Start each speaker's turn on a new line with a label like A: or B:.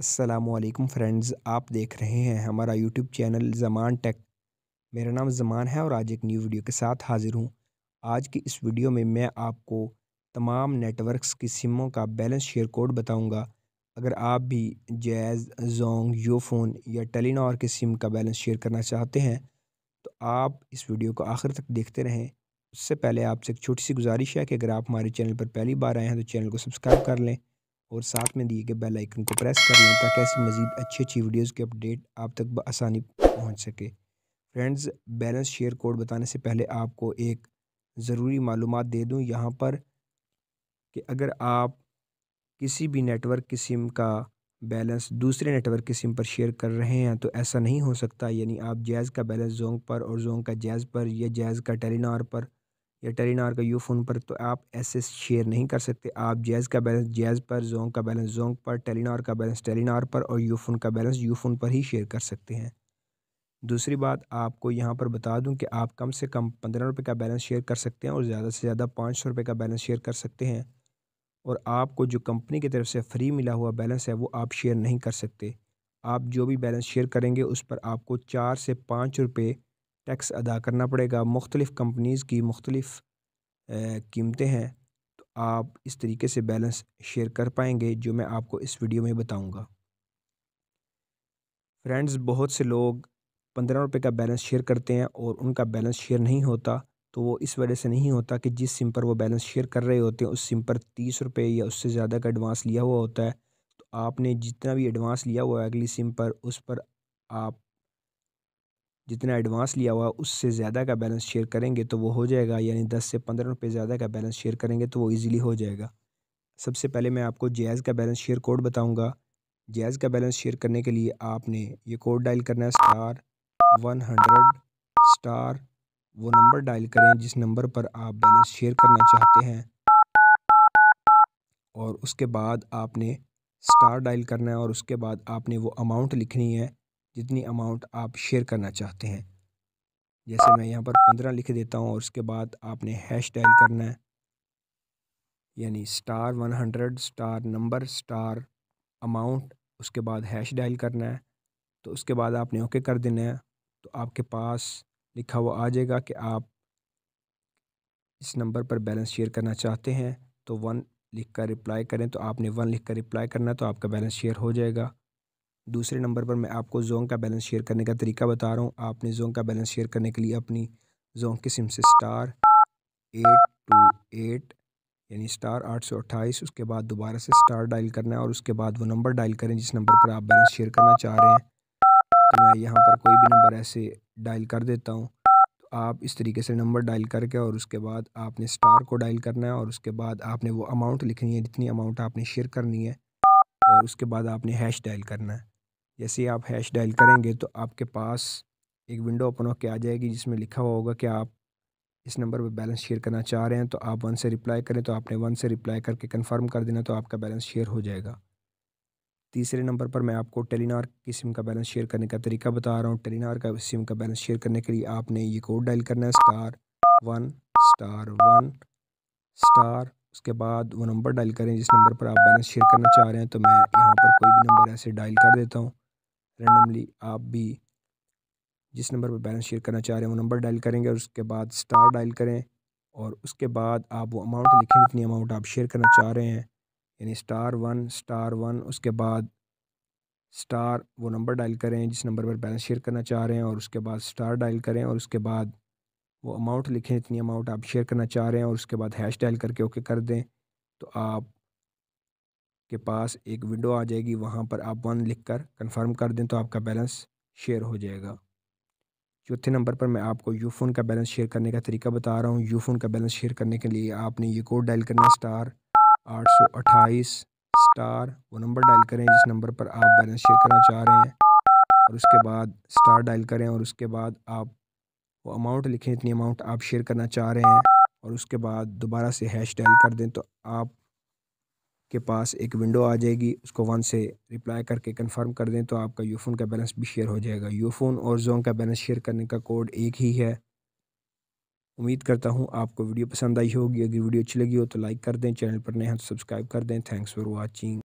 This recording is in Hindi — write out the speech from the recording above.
A: असलम फ्रेंड्स आप देख रहे हैं हमारा यूट्यूब चैनल जमान टेक मेरा नाम जमान है और आज एक न्यू वीडियो के साथ हाज़िर हूँ आज की इस वीडियो में मैं आपको तमाम नेटवर्क्स की सिमों का बैलेंस शेयर कोड बताऊँगा अगर आप भी जैज़ जोंग योफोन या टेलीनॉर की सिम का बैलेंस शेयर करना चाहते हैं तो आप इस वीडियो को आखिर तक देखते रहें उससे पहले आपसे एक छोटी सी गुजारिश है कि अगर आप हमारे चैनल पर पहली बार आए हैं तो चैनल को सब्सक्राइब कर लें और साथ में दिए गए बेल आइकन को प्रेस कर लें ताकि ऐसी मज़ीद अच्छी अच्छी वीडियोज़ की अपडेट आप तक आसानी पहुँच सके फ्रेंड्स बैलेंस शेयर कोड बताने से पहले आपको एक ज़रूरी मालूम दे दूँ यहाँ पर कि अगर आप किसी भी नेटवर्क की सिम का बैलेंस दूसरे नेटवर्क की सिम पर शेयर कर रहे हैं तो ऐसा नहीं हो सकता यानी आप जैज़ का बैलेंस जोंग पर और जोंग का जैज़ पर या जैज़ का टेलीनार पर या टेरिनार का यू फोन पर तो आप ऐसे शेयर नहीं कर सकते आप जैज़ का बैलेंस जैज़ पर जोंग का बैलेंस जोंग पर टेलीनार का बैलेंस टेलीनार पर और यू फोन का बैलेंस यू फोन पर ही शेयर कर सकते हैं दूसरी बात आपको यहाँ पर बता दूँ कि आप कम से कम पंद्रह रुपये का बैलेंस शेयर कर सकते हैं और ज़्यादा से ज़्यादा पाँच सौ रुपये का बैलेंस शेयर कर सकते हैं और आपको जो कंपनी की तरफ से फ्री मिला हुआ बैलेंस है वो आप शेयर नहीं कर सकते आप जो भी बैलेंस शेयर करेंगे उस पर आपको चार से पाँच रुपये टैक्स अदा करना पड़ेगा मुख्तलिफ़ कंपनीज़ की मुख्तलिफ़ कीमतें हैं तो आप इस तरीके से बैलेंस शेयर कर पाएंगे जो मैं आपको इस वीडियो में बताऊंगा फ्रेंड्स बहुत से लोग पंद्रह रुपये का बैलेंस शेयर करते हैं और उनका बैलेंस शेयर नहीं होता तो वो इस वजह से नहीं होता कि जिस सिम पर वो बैलेंस शेयर कर रहे होते हैं उस सिम पर तीस रुपये या उससे ज़्यादा का एडवांस लिया हुआ होता है तो आपने जितना भी एडवांस लिया हुआ है अगली सिम पर उस पर आप जितना एडवांस लिया हुआ उससे ज़्यादा का बैलेंस शेयर करेंगे तो वो हो जाएगा यानी दस से पंद्रह रुपये ज़्यादा का बैलेंस शेयर करेंगे तो वो ईज़िली हो जाएगा सबसे पहले मैं आपको जैज़ का बैलेंस शेयर कोड बताऊँगा जैज़ का बैलेंस शेयर करने के लिए आपने ये कोड डायल करना है स्टार वन हंड्रेड स्टार वो नंबर डायल करें जिस नंबर पर आप बैलेंस शेयर करना चाहते हैं और उसके बाद आपने स्टार डायल करना है और उसके बाद आपने वो अमाउंट लिखनी है जितनी अमाउंट आप शेयर करना चाहते हैं जैसे मैं यहाँ पर पंद्रह लिख देता हूँ और उसके बाद आपने हैश डायल करना है यानी star one hundred star number star amount उसके बाद हैश डायल करना है तो उसके बाद आपने ओके कर देना है तो आपके पास लिखा हुआ आ जाएगा कि आप इस नंबर पर बैलेंस शेयर करना चाहते हैं तो वन लिख कर रिप्लाई करें तो आपने वन लिख कर रिप्लाई करना तो आपका बैलेंस शेयर हो जाएगा दूसरे नंबर पर मैं आपको जोंग का बैलेंस शेयर करने का तरीका बता रहा हूँ आपने जोंग का बैलेंस शेयर करने के लिए अपनी जोंग की सिम से स्टार एट टू एट यानी स्टार आठ सौ अट्ठाईस उसके बाद दोबारा से स्टार डायल करना है और उसके बाद वो नंबर डायल करें जिस नंबर पर आप बैलेंस शेयर करना चाह रहे हैं तो मैं यहाँ पर कोई भी नंबर ऐसे डायल कर देता हूँ तो आप इस तरीके से नंबर डायल करके और उसके बाद आपने स्टार को डायल करना है और उसके बाद आपने वो अमाउंट लिखनी है जितनी अमाउंट आपने शेयर करनी है और उसके बाद आपने हैश डायल करना है जैसे आप हैश डायल करेंगे तो आपके पास एक विंडो ओपन होकर आ जाएगी जिसमें लिखा हुआ होगा कि आप इस नंबर पर बैलेंस शेयर करना चाह रहे हैं तो आप वन से रिप्लाई करें तो आपने वन से रिप्लाई करके कंफर्म कर देना तो आपका बैलेंस शेयर हो जाएगा तीसरे नंबर पर मैं आपको टेलीनार की सिम का बैलेंस शेयर करने का तरीका बता रहा हूँ टेलीनार का सिम का बैलेंस शेयर करने के लिए आपने ये कोड डायल करना है star one star one star उसके बाद वो नंबर डायल करें जिस नंबर पर आप बैलेंस शेयर करना चाह रहे हैं तो मैं यहाँ पर कोई भी नंबर ऐसे डायल कर देता हूँ रेंडमली आप भी जिस नंबर पर बैलेंस शेयर करना चाह रहे हैं वो नंबर डायल करेंगे और उसके बाद स्टार डायल करें और उसके बाद आप वो अमाउंट लिखें जितनी अमाउंट आप शेयर करना चाह रहे हैं यानी स्टार वन स्टार वन उसके बाद स्टार वो नंबर डायल करें जिस नंबर पर बैलेंस शेयर करना चाह रहे हैं और उसके बाद स्टार डायल करें और उसके बाद वो अमाउंट लिखें इतनी अमाउंट आप शेयर करना चाह रहे हैं और उसके बाद हैश डायल करके ओके कर दें तो आप के पास एक विंडो आ जाएगी वहाँ पर आप वन लिख कर कन्फर्म कर दें तो आपका बैलेंस शेयर हो जाएगा चौथे नंबर पर मैं आपको यूफ़ोन का बैलेंस शेयर करने का तरीका बता रहा हूँ यूफ़ोन का बैलेंस शेयर करने के लिए आपने ये कोड डायल करना है स्टार आठ सौ अट्ठाईस स्टार वो नंबर डायल करें जिस नंबर पर आप बैलेंस शेयर करना चाह रहे हैं और उसके बाद स्टार डायल करें और उसके बाद आप वो अमाउंट लिखें इतनी अमाउंट आप शेयर करना चाह रहे हैं और उसके बाद दोबारा से हैश डायल कर दें तो आप के पास एक विंडो आ जाएगी उसको वन से रिप्लाई करके कंफर्म कर दें तो आपका यूफ़ोन का बैलेंस भी शेयर हो जाएगा यूफ़ोन और जोन का बैलेंस शेयर करने का कोड एक ही है उम्मीद करता हूँ आपको वीडियो पसंद आई होगी अगर वीडियो अच्छी लगी हो तो लाइक कर दें चैनल पर नए हैं तो सब्सक्राइब कर दें थैंक्स फॉर वॉचिंग